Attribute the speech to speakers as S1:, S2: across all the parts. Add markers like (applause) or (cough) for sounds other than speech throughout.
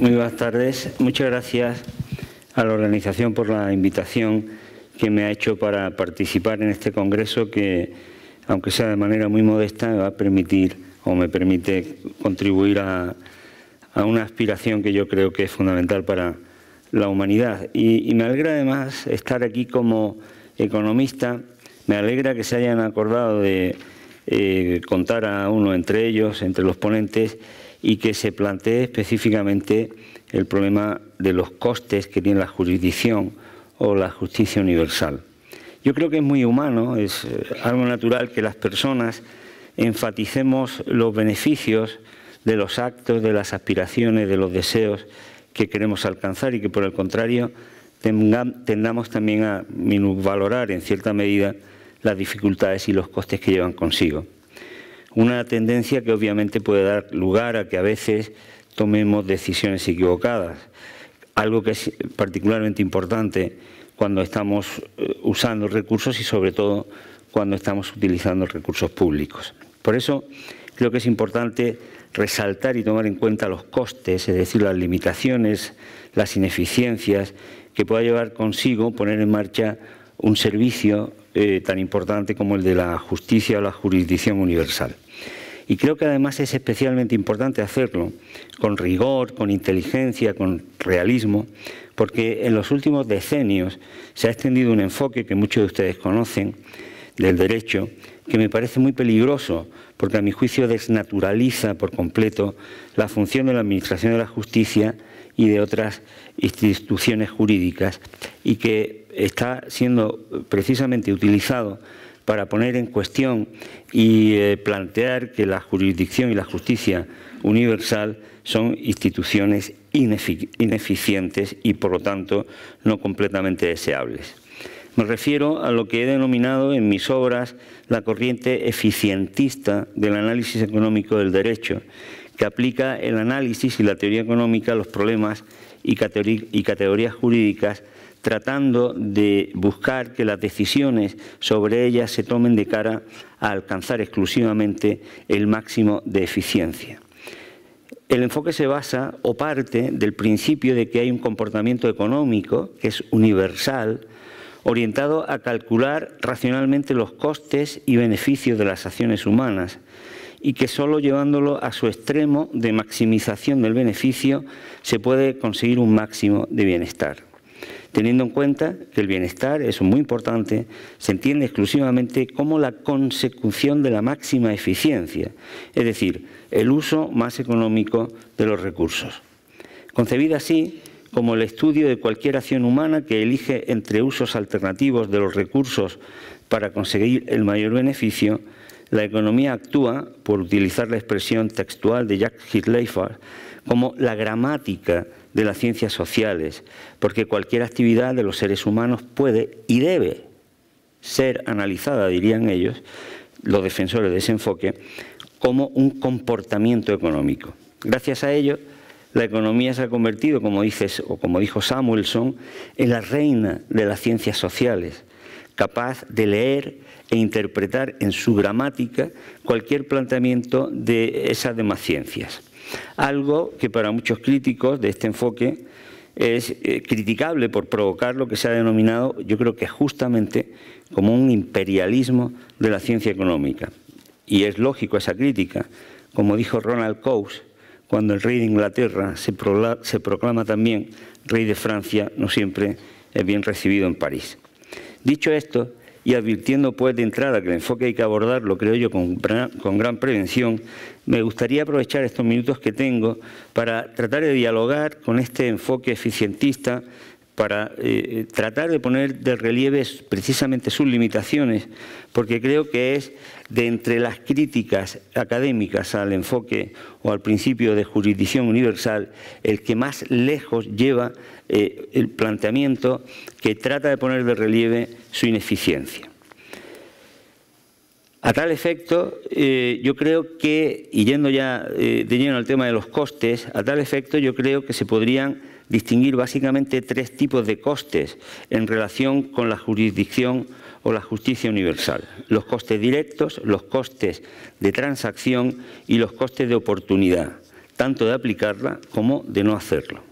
S1: Muy buenas tardes. Muchas gracias a la organización por la invitación que me ha hecho para participar en este congreso que, aunque sea de manera muy modesta, me va a permitir o me permite contribuir a, una aspiración que yo creo que es fundamental para la humanidad. Y, me alegra además estar aquí como economista, me alegra que se hayan acordado de eh, contar a uno entre ellos, entre los ponentes, y que se plantee específicamente el problema de los costes que tiene la jurisdicción o la justicia universal. Yo creo que es muy humano, es eh, algo natural que las personas enfaticemos los beneficios de los actos, de las aspiraciones, de los deseos que queremos alcanzar y que por el contrario tendamos también a valorar en cierta medida las dificultades y los costes que llevan consigo. Una tendencia que obviamente puede dar lugar a que a veces tomemos decisiones equivocadas. Algo que es particularmente importante cuando estamos eh, usando recursos y sobre todo cuando estamos utilizando recursos públicos. Por eso creo que es importante resaltar y tomar en cuenta los costes, es decir, las limitaciones, las ineficiencias que pueda llevar consigo poner en marcha un servicio eh, tan importante como el de la justicia o la jurisdicción universal. Y creo que además es especialmente importante hacerlo con rigor, con inteligencia, con realismo, porque en los últimos decenios se ha extendido un enfoque que muchos de ustedes conocen del derecho, que me parece muy peligroso, porque a mi juicio desnaturaliza por completo la función de la Administración de la Justicia y de otras instituciones jurídicas, y que está siendo precisamente utilizado para poner en cuestión y eh, plantear que la jurisdicción y la justicia universal son instituciones ineficientes y por lo tanto no completamente deseables. Me refiero a lo que he denominado en mis obras la corriente eficientista del análisis económico del derecho, que aplica el análisis y la teoría económica a los problemas y categorías jurídicas tratando de buscar que las decisiones sobre ellas se tomen de cara a alcanzar exclusivamente el máximo de eficiencia. El enfoque se basa o parte del principio de que hay un comportamiento económico que es universal, orientado a calcular racionalmente los costes y beneficios de las acciones humanas y que solo llevándolo a su extremo de maximización del beneficio se puede conseguir un máximo de bienestar teniendo en cuenta que el bienestar, es muy importante, se entiende exclusivamente como la consecución de la máxima eficiencia, es decir, el uso más económico de los recursos. Concebida así como el estudio de cualquier acción humana que elige entre usos alternativos de los recursos para conseguir el mayor beneficio, la economía actúa, por utilizar la expresión textual de Jacques Hitler, como la gramática de las ciencias sociales, porque cualquier actividad de los seres humanos puede y debe ser analizada, dirían ellos, los defensores de ese enfoque, como un comportamiento económico. Gracias a ello, la economía se ha convertido, como dices o como dijo Samuelson, en la reina de las ciencias sociales, capaz de leer e interpretar en su gramática cualquier planteamiento de esas demás ciencias algo que para muchos críticos de este enfoque es eh, criticable por provocar lo que se ha denominado, yo creo que justamente, como un imperialismo de la ciencia económica. Y es lógico esa crítica. Como dijo Ronald Coase, cuando el rey de Inglaterra se proclama también rey de Francia, no siempre es bien recibido en París. Dicho esto, y advirtiendo pues de entrada que el enfoque hay que abordarlo, creo yo, con, con gran prevención, me gustaría aprovechar estos minutos que tengo para tratar de dialogar con este enfoque eficientista para eh, eh, tratar de poner de relieve precisamente sus limitaciones, porque creo que es de entre las críticas académicas al enfoque o al principio de jurisdicción universal el que más lejos lleva eh, el planteamiento que trata de poner de relieve su ineficiencia. A tal efecto, eh, yo creo que, y yendo ya eh, de lleno al tema de los costes, a tal efecto yo creo que se podrían distinguir básicamente tres tipos de costes en relación con la jurisdicción o la justicia universal. Los costes directos, los costes de transacción y los costes de oportunidad, tanto de aplicarla como de no hacerlo.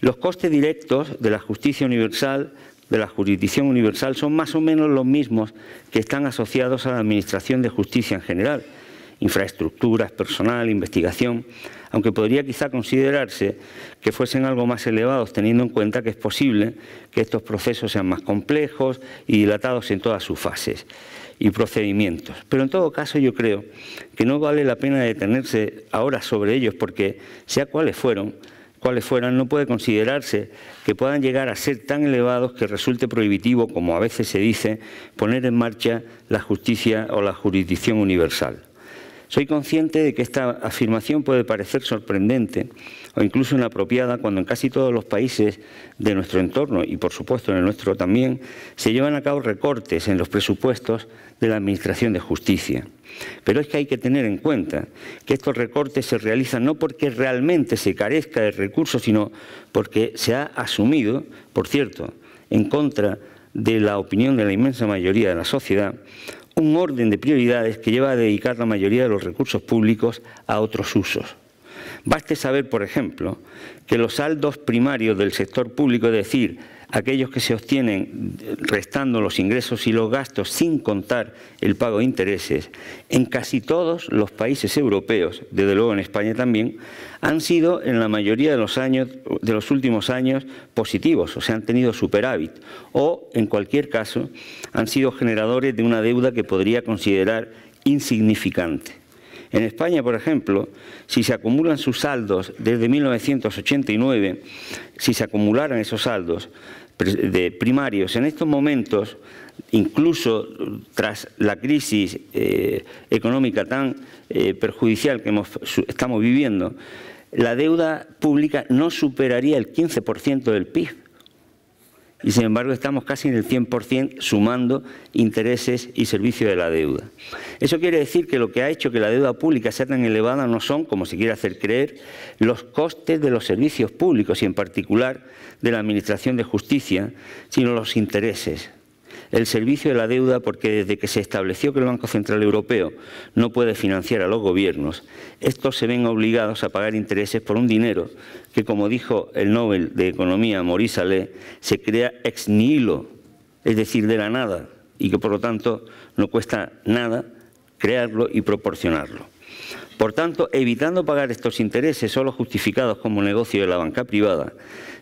S1: Los costes directos de la justicia universal de la jurisdicción universal son más o menos los mismos que están asociados a la Administración de Justicia en general, infraestructuras, personal, investigación, aunque podría quizá considerarse que fuesen algo más elevados, teniendo en cuenta que es posible que estos procesos sean más complejos y dilatados en todas sus fases y procedimientos. Pero en todo caso yo creo que no vale la pena detenerse ahora sobre ellos porque, sea cuáles fueron, cuales fueran, no puede considerarse que puedan llegar a ser tan elevados que resulte prohibitivo, como a veces se dice, poner en marcha la justicia o la jurisdicción universal. Soy consciente de que esta afirmación puede parecer sorprendente o incluso inapropiada cuando en casi todos los países de nuestro entorno, y por supuesto en el nuestro también, se llevan a cabo recortes en los presupuestos de la Administración de Justicia. Pero es que hay que tener en cuenta que estos recortes se realizan no porque realmente se carezca de recursos, sino porque se ha asumido, por cierto, en contra de la opinión de la inmensa mayoría de la sociedad, un orden de prioridades que lleva a dedicar la mayoría de los recursos públicos a otros usos. Baste saber, por ejemplo, que los saldos primarios del sector público, es decir, aquellos que se obtienen restando los ingresos y los gastos sin contar el pago de intereses, en casi todos los países europeos, desde luego en España también, han sido en la mayoría de los años de los últimos años positivos, o sea, han tenido superávit o en cualquier caso han sido generadores de una deuda que podría considerar insignificante. En España, por ejemplo, si se acumulan sus saldos desde 1989, si se acumularan esos saldos de primarios en estos momentos, incluso tras la crisis eh, económica tan eh, perjudicial que estamos viviendo, la deuda pública no superaría el 15% del PIB y sin embargo estamos casi en el 100% sumando intereses y servicios de la deuda. Eso quiere decir que lo que ha hecho que la deuda pública sea tan elevada no son, como se quiere hacer creer, los costes de los servicios públicos y en particular de la Administración de Justicia, sino los intereses, el servicio de la deuda porque desde que se estableció que el Banco Central Europeo no puede financiar a los gobiernos, estos se ven obligados a pagar intereses por un dinero que, como dijo el Nobel de Economía Maurice Allais, se crea ex nihilo, es decir, de la nada, y que por lo tanto no cuesta nada crearlo y proporcionarlo. Por tanto, evitando pagar estos intereses solo justificados como negocio de la banca privada,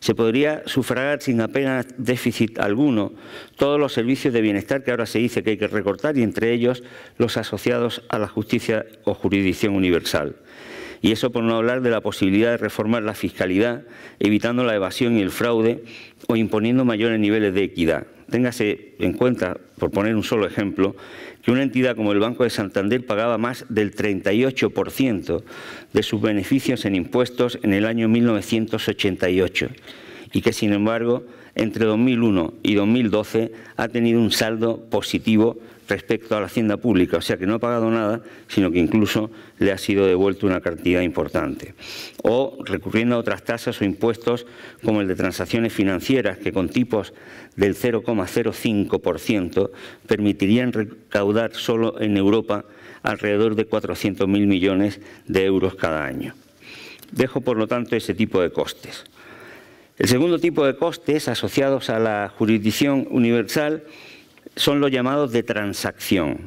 S1: se podría sufragar sin apenas déficit alguno todos los servicios de bienestar que ahora se dice que hay que recortar y entre ellos los asociados a la justicia o jurisdicción universal. Y eso por no hablar de la posibilidad de reformar la fiscalidad, evitando la evasión y el fraude o imponiendo mayores niveles de equidad, Téngase en cuenta, por poner un solo ejemplo, que una entidad como el Banco de Santander pagaba más del 38% de sus beneficios en impuestos en el año 1988 y que, sin embargo, entre 2001 y 2012 ha tenido un saldo positivo respecto a la hacienda pública, o sea que no ha pagado nada, sino que incluso le ha sido devuelto una cantidad importante. O recurriendo a otras tasas o impuestos como el de transacciones financieras, que con tipos del 0,05% permitirían recaudar solo en Europa alrededor de 400.000 millones de euros cada año. Dejo, por lo tanto, ese tipo de costes. El segundo tipo de costes asociados a la jurisdicción universal son los llamados de transacción.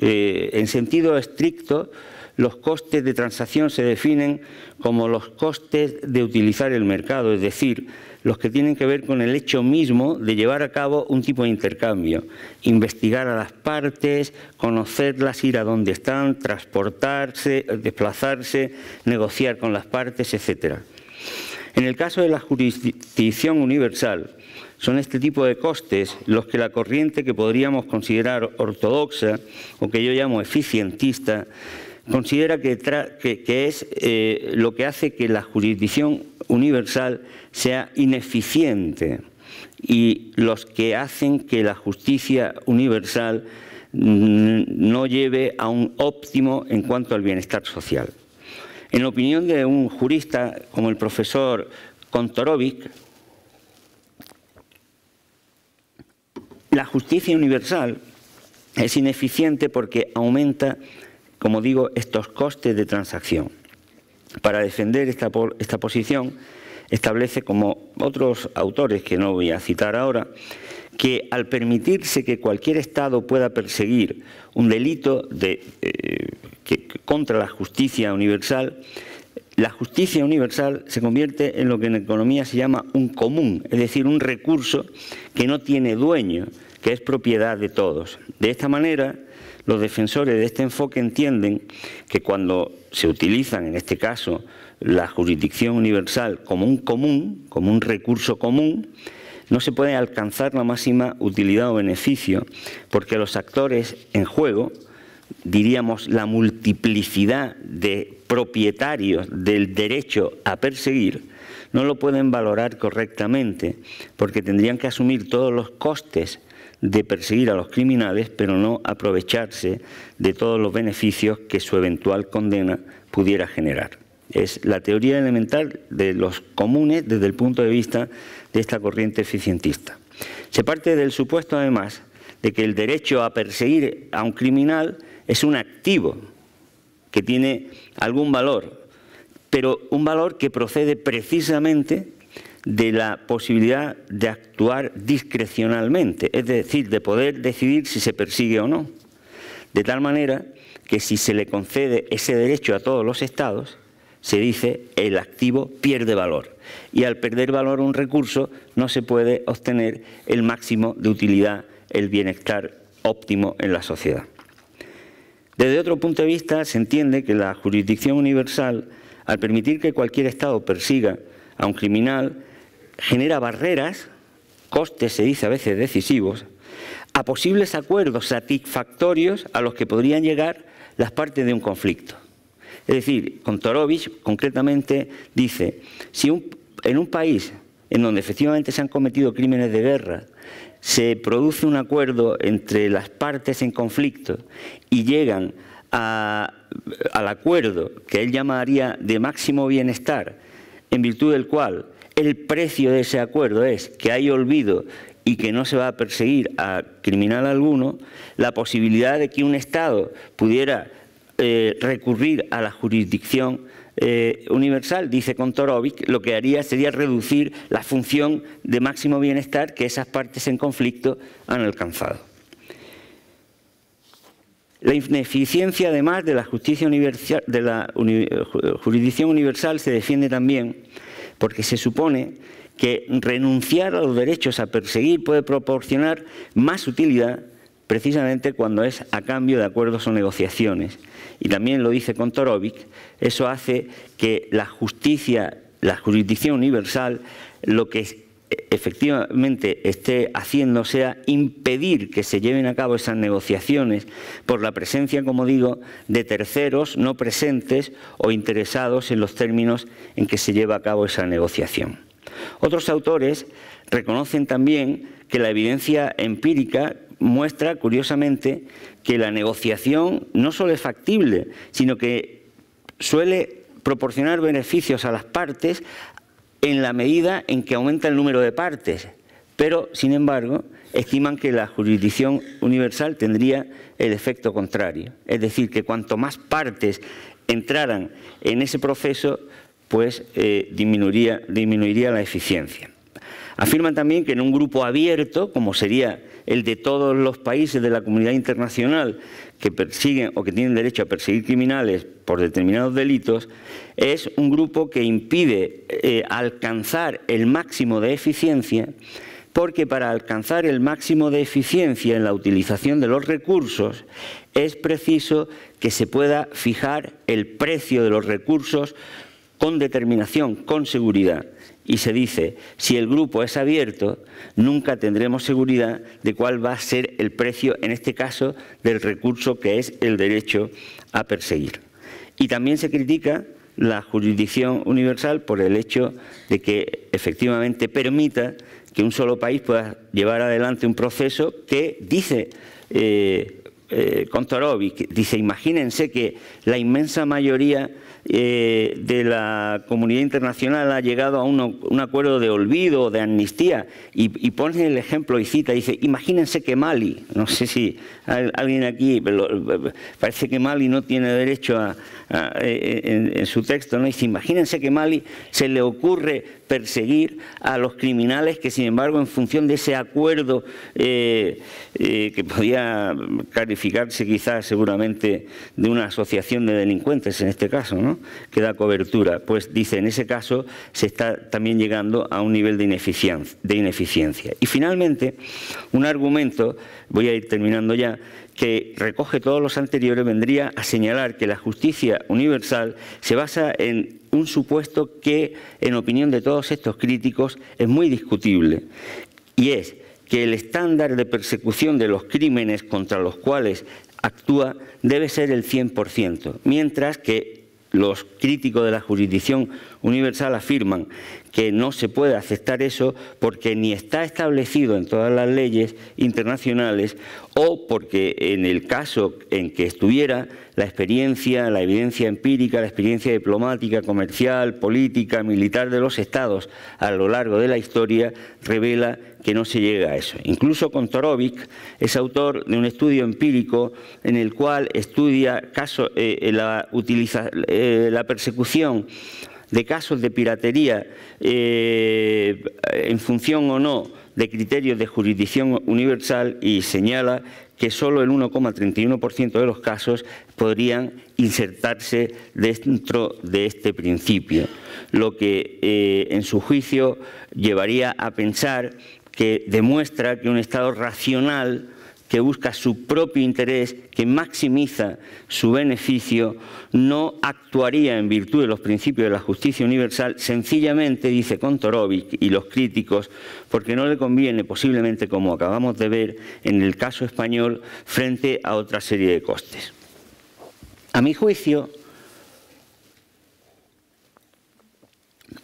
S1: Eh, en sentido estricto, los costes de transacción se definen como los costes de utilizar el mercado, es decir, los que tienen que ver con el hecho mismo de llevar a cabo un tipo de intercambio, investigar a las partes, conocerlas, ir a dónde están, transportarse, desplazarse, negociar con las partes, etc. En el caso de la jurisdicción universal, son este tipo de costes los que la corriente que podríamos considerar ortodoxa o que yo llamo eficientista considera que, es eh, lo que hace que la jurisdicción universal sea ineficiente y los que hacen que la justicia universal no lleve a un óptimo en cuanto al bienestar social. En la opinión de un jurista como el profesor Kontorovic, la justicia universal es ineficiente porque aumenta, como digo, estos costes de transacción. Para defender esta, esta posición, establece, como otros autores que no voy a citar ahora, que al permitirse que cualquier Estado pueda perseguir un delito de, eh, que, contra la justicia universal, la justicia universal se convierte en lo que en economía se llama un común, es decir, un recurso que no tiene dueño, que es propiedad de todos. De esta manera, los defensores de este enfoque entienden que cuando se utilizan, en este caso, la jurisdicción universal como un común, como un recurso común, no se puede alcanzar la máxima utilidad o beneficio, porque los actores en juego, diríamos, la multiplicidad de propietarios del derecho a perseguir no lo pueden valorar correctamente porque tendrían que asumir todos los costes de perseguir a los criminales, pero no aprovecharse de todos los beneficios que su eventual condena pudiera generar. Es la teoría elemental de los comunes desde el punto de vista de esta corriente eficientista. Se parte del supuesto, además, de que el derecho a perseguir a un criminal es un activo que tiene algún valor, pero un valor que procede precisamente de la posibilidad de actuar discrecionalmente, es decir, de poder decidir si se persigue o no. De tal manera que si se le concede ese derecho a todos los estados, se dice el activo pierde valor. Y al perder valor un recurso no se puede obtener el máximo de utilidad, el bienestar óptimo en la sociedad. Desde otro punto de vista, se entiende que la jurisdicción universal, al permitir que cualquier Estado persiga a un criminal, genera barreras, costes se dice a veces decisivos, a posibles acuerdos satisfactorios a los que podrían llegar las partes de un conflicto. Es decir, Kontorovich concretamente dice, si en un país en donde efectivamente se han cometido crímenes de guerra, se produce un acuerdo entre las partes en conflicto y llegan al acuerdo que él llamaría de máximo bienestar, en virtud del cual el precio de ese acuerdo es que hay olvido y que no se va a perseguir a criminal alguno, la posibilidad de que un Estado pudiera eh, recurrir a la jurisdicción eh, universal, dice Kontorovic, lo que haría sería reducir la función de máximo bienestar que esas partes en conflicto han alcanzado. La ineficiencia, además, de la, justicia universal, de la eh, jurisdicción universal se defiende también porque se supone que renunciar a los derechos a perseguir puede proporcionar más utilidad precisamente cuando es a cambio de acuerdos o negociaciones. Y también lo dice Kontorovic, eso hace que la justicia, la jurisdicción universal, lo que e, efectivamente esté haciendo sea impedir que se lleven a cabo esas negociaciones por la presencia, como digo, de terceros no presentes o interesados en los términos en que se lleva a cabo esa negociación. Otros autores reconocen también que la evidencia empírica muestra, curiosamente, que la negociación no solo es factible, sino que suele proporcionar beneficios a las partes en la medida en que aumenta el número de partes. Pero, sin embargo, estiman que la jurisdicción universal tendría el efecto contrario. Es decir, que cuanto más partes entraran en ese proceso, pues eh, disminuiría la eficiencia. Afirman también que en un grupo abierto, como sería el de todos los países de la comunidad internacional que persiguen o que tienen derecho a perseguir criminales por determinados delitos, es un grupo que impide eh, alcanzar el máximo de eficiencia, porque para alcanzar el máximo de eficiencia en la utilización de los recursos es preciso que se pueda fijar el precio de los recursos con determinación, con seguridad y se dice, si el grupo es abierto, nunca tendremos seguridad de cuál va a ser el precio, en este caso, del recurso que es el derecho a perseguir. Y también se critica la jurisdicción universal por el hecho de que efectivamente permita que un solo país pueda llevar adelante un proceso que dice eh, eh dice, imagínense que la inmensa mayoría eh, de la comunidad internacional ha llegado a un, acuerdo de olvido, de amnistía, y, pone el ejemplo y cita, dice, imagínense que Mali, no sé si alguien aquí, parece que Mali no tiene derecho a, Ah, eh, eh, en, su texto, ¿no? Dice, imagínense que Mali se le ocurre perseguir a los criminales que, sin embargo, en función de ese acuerdo eh, que podía calificarse quizás seguramente de una asociación de delincuentes en este caso, ¿no? que da cobertura, pues dice, en ese caso se está también llegando a un nivel De ineficiencia. Y finalmente, un argumento, voy a ir terminando ya, que recoge todos los anteriores, vendría a señalar que la justicia universal se basa en un supuesto que, en opinión de todos estos críticos, es muy discutible, y es que el estándar de persecución de los crímenes contra los cuales actúa debe ser el 100%, mientras que los críticos de la jurisdicción universal afirman que no se puede aceptar eso porque ni está establecido en todas las leyes internacionales o porque en el caso en que estuviera la experiencia, la evidencia empírica, la experiencia diplomática, comercial, política, militar de los estados a lo largo de la historia revela que no se llega a eso. Incluso Kontorovic es autor de un estudio empírico en el cual estudia caso, eh, la, utiliza, eh, la persecución de casos de piratería eh, en función o no de criterios de jurisdicción universal y señala que solo el 1,31% de los casos podrían insertarse dentro de este principio, lo que eh, en su juicio llevaría a pensar que demuestra que un Estado racional que busca su propio interés, que maximiza su beneficio, no actuaría en virtud de los principios de la justicia universal, sencillamente, dice Kontorovic y los críticos, porque no le conviene, posiblemente, como acabamos de ver en el caso español, frente a otra serie de costes. A mi juicio,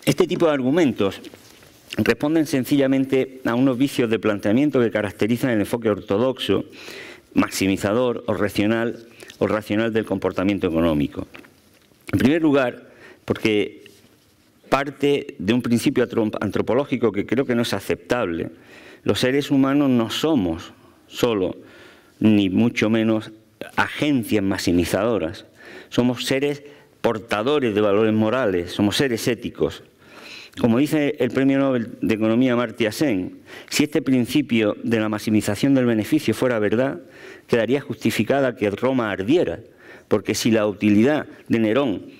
S1: este tipo de argumentos responden sencillamente a unos vicios de planteamiento que caracterizan el enfoque ortodoxo, maximizador o racional, o racional del comportamiento económico. En primer lugar, porque parte de un principio antropológico que creo que no es aceptable. Los seres humanos no somos solo, ni mucho menos, agencias maximizadoras. Somos seres portadores de valores morales, somos seres éticos, como dice el premio Nobel de Economía Martia Asen, si este principio de la maximización del beneficio fuera verdad, quedaría justificada que Roma ardiera, porque si la utilidad de Nerón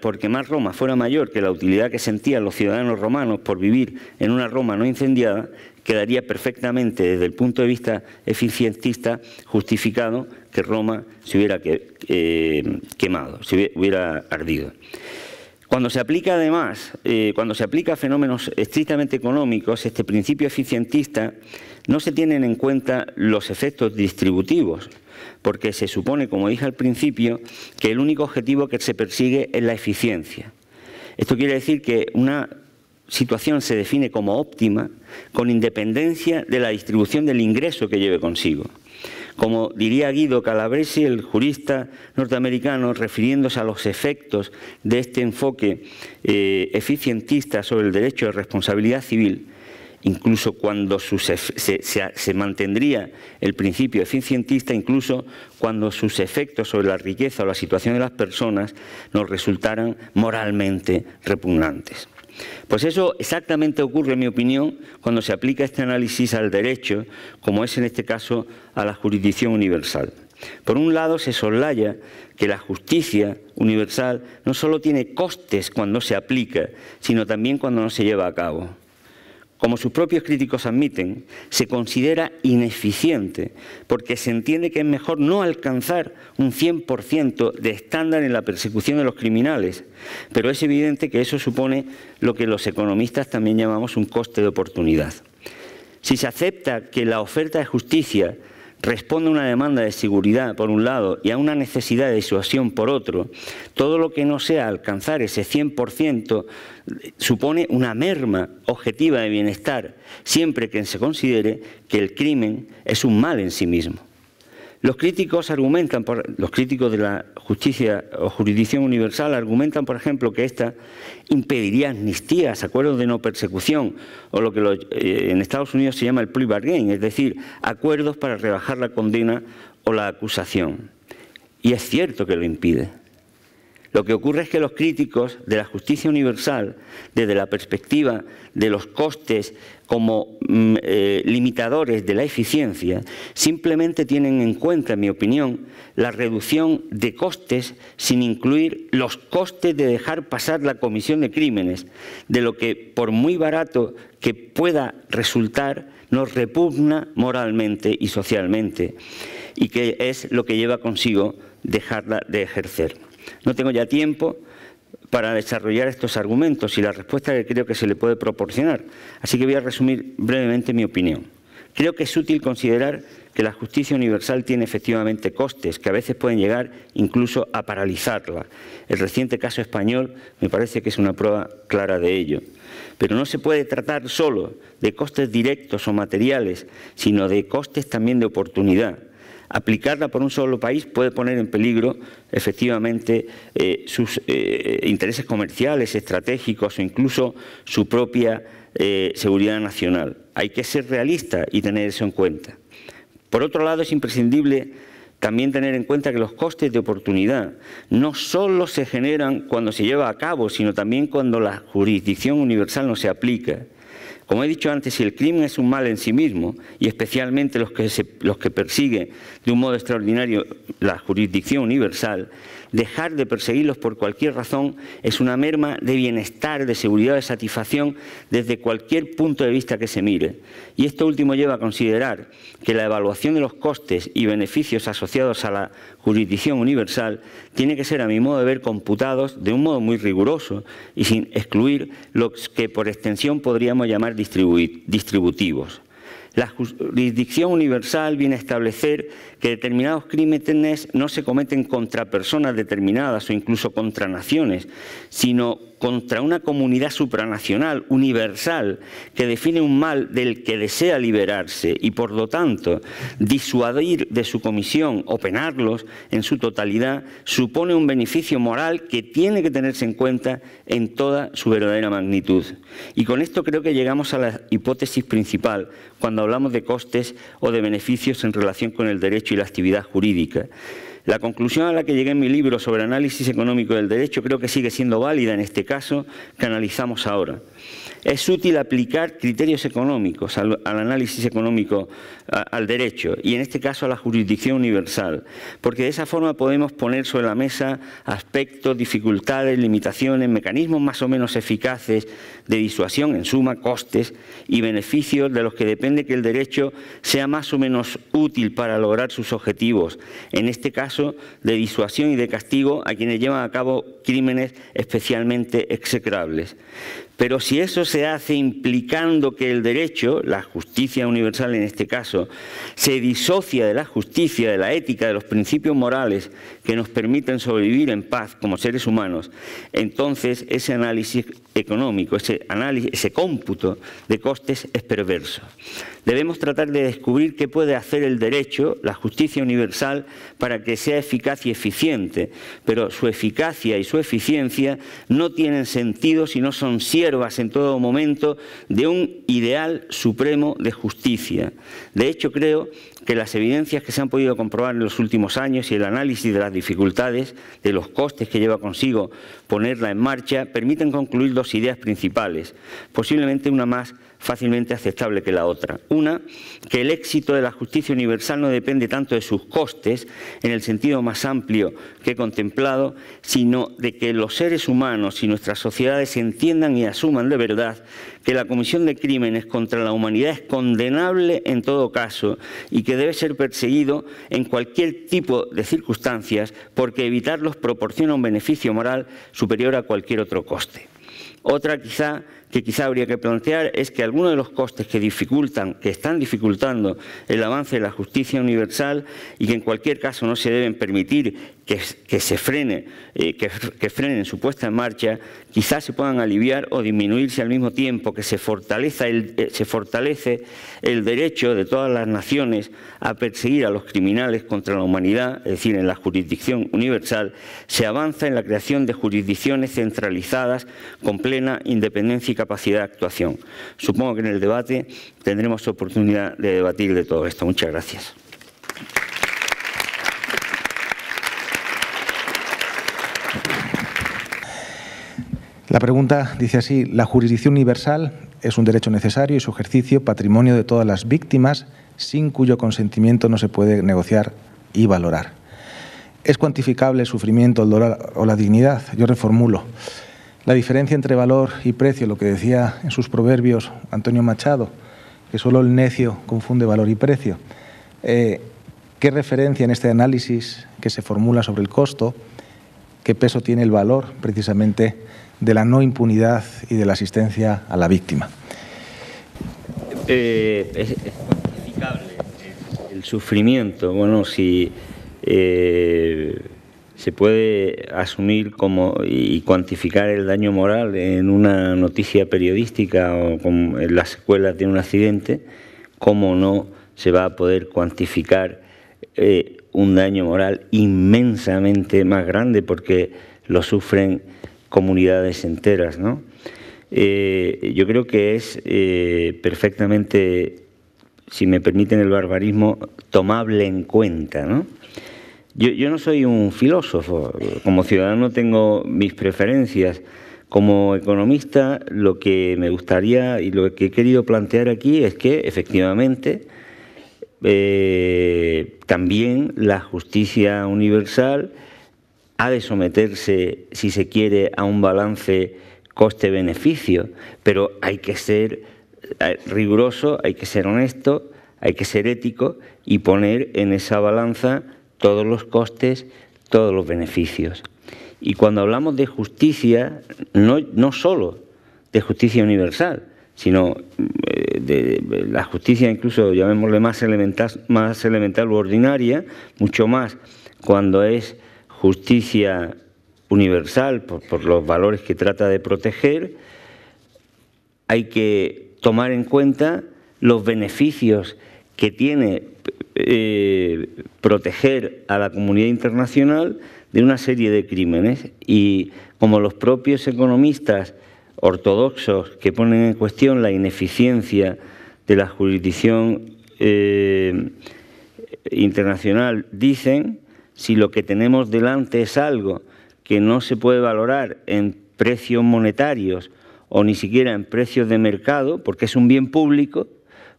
S1: por quemar Roma fuera mayor que la utilidad que sentían los ciudadanos romanos por vivir en una Roma no incendiada, quedaría perfectamente, desde el punto de vista eficientista, justificado que Roma se hubiera eh, quemado, se hubiera ardido. Cuando se aplica además, eh, cuando se aplica a fenómenos estrictamente económicos, este principio eficientista, no se tienen en cuenta los efectos distributivos, porque se supone, como dije al principio, que el único objetivo que se persigue es la eficiencia. Esto quiere decir que una situación se define como óptima con independencia de la distribución del ingreso que lleve consigo. Como diría Guido Calabresi, el jurista norteamericano, refiriéndose a los efectos de este enfoque eh, eficientista sobre el derecho de responsabilidad civil, incluso cuando se, mantendría el principio eficientista, incluso cuando sus efectos sobre la riqueza o la situación de las personas nos resultaran moralmente repugnantes. Pues eso exactamente ocurre, en mi opinión, cuando se aplica este análisis al derecho, como es en este caso a la jurisdicción universal. Por un lado, se soslaya que la justicia universal no solo tiene costes cuando se aplica, sino también cuando no se lleva a cabo como sus propios críticos admiten, se considera ineficiente porque se entiende que es mejor no alcanzar un 100% de estándar en la persecución de los criminales, pero es evidente que eso supone lo que los economistas también llamamos un coste de oportunidad. Si se acepta que la oferta de justicia responde a una demanda de seguridad por un lado y a una necesidad de disuasión por otro, todo lo que no sea alcanzar ese 100% supone una merma objetiva de bienestar, siempre que se considere que el crimen es un mal en sí mismo. Los críticos argumentan, los críticos de la justicia o jurisdicción universal argumentan, por ejemplo, que ésta impediría amnistías, acuerdos de no persecución o lo que eh, en Estados Unidos se llama el plea bargain, es decir, acuerdos para rebajar la condena o la acusación. Y es cierto que lo impide. Lo que ocurre es que los críticos de la justicia universal, desde la perspectiva de los costes como mm, eh, limitadores de la eficiencia, simplemente tienen en cuenta, en mi opinión, la reducción de costes sin incluir los costes de dejar pasar la comisión de crímenes, de lo que, por muy barato que pueda resultar, nos repugna moralmente y socialmente, y que es lo que lleva consigo dejarla de ejercer. No tengo ya tiempo para desarrollar estos argumentos y la respuesta que creo que se le puede proporcionar. Así que voy a resumir brevemente mi opinión. Creo que es útil considerar que la justicia universal tiene efectivamente costes, que a veces pueden llegar incluso a paralizarla. El reciente caso español me parece que es una prueba clara de ello. Pero no se puede tratar solo de costes directos o materiales, sino de costes también de oportunidad, aplicarla por un solo país puede poner en peligro efectivamente eh, sus eh, intereses comerciales, estratégicos o incluso su propia eh, seguridad nacional. Hay que ser realista y tener eso en cuenta. Por otro lado, es imprescindible también tener en cuenta que los costes de oportunidad no solo se generan cuando se lleva a cabo, sino también cuando la jurisdicción universal no se aplica. Como he dicho antes, si el crimen es un mal en sí mismo, y especialmente los que, persigue de un modo extraordinario la jurisdicción universal, Dejar de perseguirlos por cualquier razón es una merma de bienestar, de seguridad, de satisfacción desde cualquier punto de vista que se mire. Y esto último lleva a considerar que la evaluación de los costes y beneficios asociados a la jurisdicción universal tiene que ser, a mi modo de ver, computados de un modo muy riguroso y sin excluir los que por extensión podríamos llamar distributivos. La jurisdicción universal viene a establecer que determinados crímenes no se cometen contra personas determinadas o incluso contra naciones, sino contra una comunidad supranacional, universal, que define un mal del que desea liberarse y, por lo tanto, disuadir de su comisión o penarlos en su totalidad supone un beneficio moral que tiene que tenerse en cuenta en toda su verdadera magnitud. Y con esto creo que llegamos a la hipótesis principal cuando hablamos de costes o de beneficios en relación con el derecho y la actividad jurídica. La conclusión a la que llegué en mi libro sobre análisis económico del derecho creo que sigue siendo válida en este caso que analizamos ahora. Es útil aplicar criterios económicos al, análisis económico, al derecho y en este caso a la jurisdicción universal, porque de esa forma podemos poner sobre la mesa aspectos, dificultades, limitaciones, mecanismos más o menos eficaces de disuasión, en suma, costes y beneficios de los que depende que el derecho sea más o menos útil para lograr sus objetivos, en este caso de disuasión y de castigo a quienes llevan a cabo crímenes especialmente execrables. Pero si eso se hace implicando que el derecho, la justicia universal en este caso, se disocia de la justicia, de la ética, de los principios morales que nos permiten sobrevivir en paz como seres humanos, entonces ese análisis económico, ese, análisis, ese cómputo de costes es perverso. Debemos tratar de descubrir qué puede hacer el derecho, la justicia universal, para que sea eficaz y eficiente, pero su eficacia y su eficiencia no tienen sentido si no son siervas en todo momento de un ideal supremo de justicia. De hecho, creo que las evidencias que se han podido comprobar en los últimos años y el análisis de las dificultades, de los costes que lleva consigo ponerla en marcha, permiten concluir dos ideas principales, posiblemente una más fácilmente aceptable que la otra. Una, que el éxito de la justicia universal no depende tanto de sus costes, en el sentido más amplio que he contemplado, sino de que los seres humanos y nuestras sociedades entiendan y asuman de verdad que la comisión de crímenes contra la humanidad es condenable en todo caso y que debe ser perseguido en cualquier tipo de circunstancias porque evitarlos proporciona un beneficio moral superior a cualquier otro coste. Otra quizá que quizá habría que plantear es que algunos de los costes que dificultan, que están dificultando el avance de la justicia universal y que en cualquier caso no se deben permitir que, se frene, eh, que, frenen su puesta en marcha, quizás se puedan aliviar o disminuirse al mismo tiempo que se, eh, se fortalece el derecho de todas las naciones a perseguir a los criminales contra la humanidad, es decir, en la jurisdicción universal, se avanza en la creación de jurisdicciones centralizadas con plena independencia capacidad de actuación. Supongo que en el debate tendremos oportunidad de debatir de todo esto. Muchas gracias. La pregunta dice así, ¿la jurisdicción universal es un derecho necesario y su ejercicio patrimonio de todas las víctimas sin cuyo consentimiento no se puede negociar y valorar? ¿Es cuantificable el sufrimiento, el dolor o la dignidad? Yo reformulo. La diferencia entre valor y precio, lo que decía en sus proverbios Antonio Machado, que solo el necio confunde valor y precio. Eh, ¿Qué referencia en este análisis que se formula sobre el costo? ¿Qué peso tiene el valor precisamente de la no impunidad y de la asistencia a la víctima? Eh, es, el sufrimiento. Bueno, si eh, se puede asumir como y cuantificar el daño moral en una noticia periodística o en las secuelas de un accidente, cómo no se va a poder cuantificar eh, un daño moral inmensamente más grande porque lo sufren comunidades enteras. ¿no? Eh, yo creo que es eh, perfectamente, si me permiten el barbarismo, tomable en cuenta. ¿no? Yo, no soy un filósofo, como ciudadano tengo mis preferencias. Como economista, lo que me gustaría y lo que he querido plantear aquí es que efectivamente eh, también la justicia universal ha de someterse, si se quiere, a un balance coste-beneficio, pero hay que ser eh, riguroso, hay que ser honesto, hay que ser ético y poner en esa balanza todos los costes, todos los beneficios. Y cuando hablamos de justicia, no, solo de justicia universal, sino eh, de la justicia incluso, llamémosle más elemental, más elemental u ordinaria, mucho más cuando es justicia universal por los valores que trata de proteger, hay que tomar en cuenta los beneficios que tiene eh, proteger a la comunidad internacional de una serie de crímenes y como los propios economistas ortodoxos que ponen en cuestión la ineficiencia de la jurisdicción eh, internacional dicen, si lo que tenemos delante es algo que no se puede valorar en precios monetarios o ni siquiera en precios de mercado, porque es un bien público,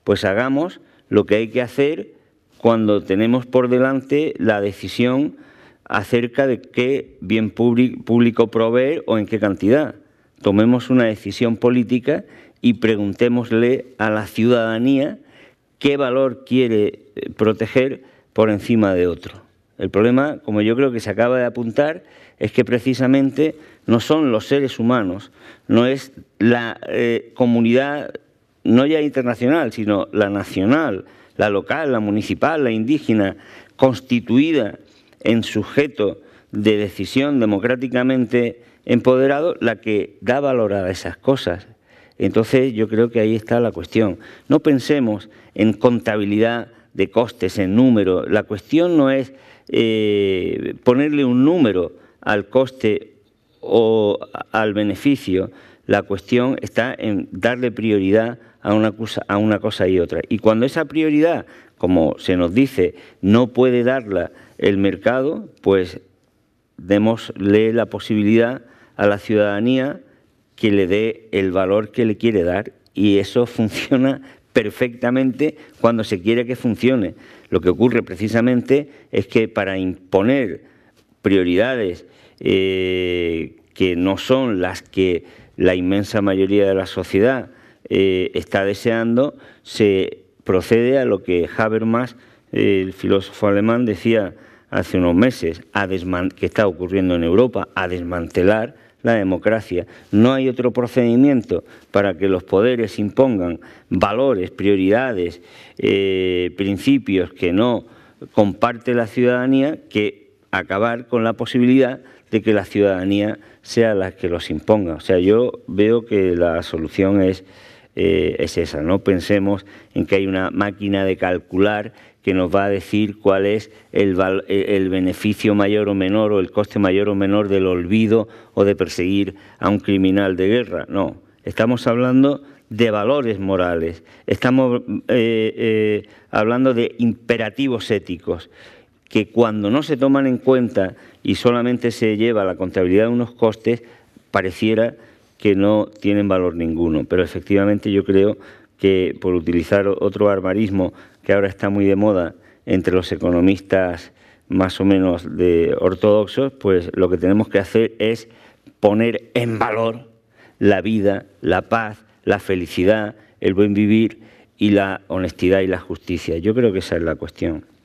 S1: pues hagamos lo que hay que hacer cuando tenemos por delante la decisión acerca de qué bien público proveer o en qué cantidad. Tomemos una decisión política y preguntémosle a la ciudadanía qué valor quiere eh, proteger por encima de otro. El problema, como yo creo que se acaba de apuntar, es que precisamente no son los seres humanos, no es la eh, comunidad, no ya internacional, sino la nacional, la local, la municipal, la indígena, constituida en sujeto de decisión democráticamente empoderado, la que da valor a esas cosas. Entonces yo creo que ahí está la cuestión. No pensemos en contabilidad de costes, en número. La cuestión no es eh, ponerle un número al coste o al beneficio. La cuestión está en darle prioridad a una, cosa, a una cosa y otra. Y cuando esa prioridad, como se nos dice, no puede darla el mercado, pues démosle la posibilidad a la ciudadanía que le dé el valor que le quiere dar y eso (laughs) funciona perfectamente cuando se quiere que funcione. Lo que ocurre precisamente es que para imponer prioridades eh, que no son las que la inmensa mayoría de la sociedad eh, está deseando, se procede a lo que Habermas, el filósofo alemán, decía hace unos meses, a que está ocurriendo en Europa, a desmantelar la democracia. No hay otro procedimiento para que los poderes impongan valores, prioridades, eh, principios que no comparte la ciudadanía que acabar con la posibilidad de que la ciudadanía sea la que los imponga. O sea, yo veo que la solución es eh, es esa. No pensemos en que hay una máquina de calcular que nos va a decir cuál es eh, el, beneficio mayor o menor o el coste mayor o menor del olvido o de perseguir a un criminal de guerra. No, estamos hablando de valores morales, estamos eh, hablando de imperativos éticos que cuando no se toman en cuenta y solamente se lleva la contabilidad de unos costes, pareciera que no tienen valor ninguno. Pero efectivamente yo creo que por utilizar otro barbarismo que ahora está muy de moda entre los economistas más o menos de ortodoxos, pues lo que tenemos que hacer es poner en valor la vida, la paz, la felicidad, el buen vivir y la honestidad y la justicia. Yo creo que esa es la cuestión.